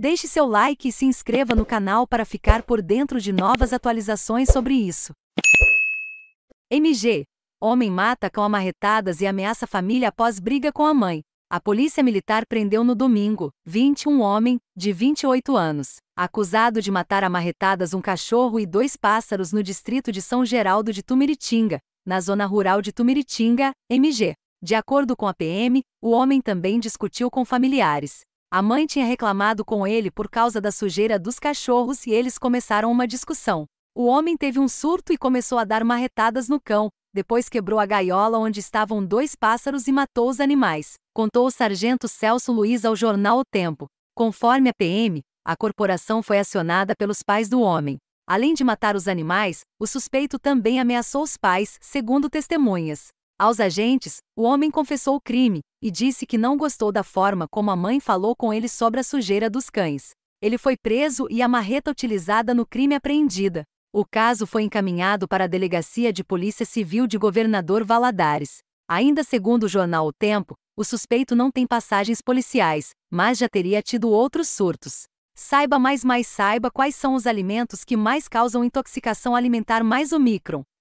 Deixe seu like e se inscreva no canal para ficar por dentro de novas atualizações sobre isso. MG. Homem mata com amarretadas e ameaça família após briga com a mãe. A polícia militar prendeu no domingo 21 homem de 28 anos, acusado de matar amarretadas um cachorro e dois pássaros no distrito de São Geraldo de Tumiritinga, na zona rural de Tumiritinga, MG. De acordo com a PM, o homem também discutiu com familiares, a mãe tinha reclamado com ele por causa da sujeira dos cachorros e eles começaram uma discussão. O homem teve um surto e começou a dar marretadas no cão, depois quebrou a gaiola onde estavam dois pássaros e matou os animais, contou o sargento Celso Luiz ao jornal O Tempo. Conforme a PM, a corporação foi acionada pelos pais do homem. Além de matar os animais, o suspeito também ameaçou os pais, segundo testemunhas. Aos agentes, o homem confessou o crime e disse que não gostou da forma como a mãe falou com ele sobre a sujeira dos cães. Ele foi preso e a marreta utilizada no crime é apreendida. O caso foi encaminhado para a Delegacia de Polícia Civil de Governador Valadares. Ainda segundo o jornal O Tempo, o suspeito não tem passagens policiais, mas já teria tido outros surtos. Saiba mais mais saiba quais são os alimentos que mais causam intoxicação alimentar mais o micron.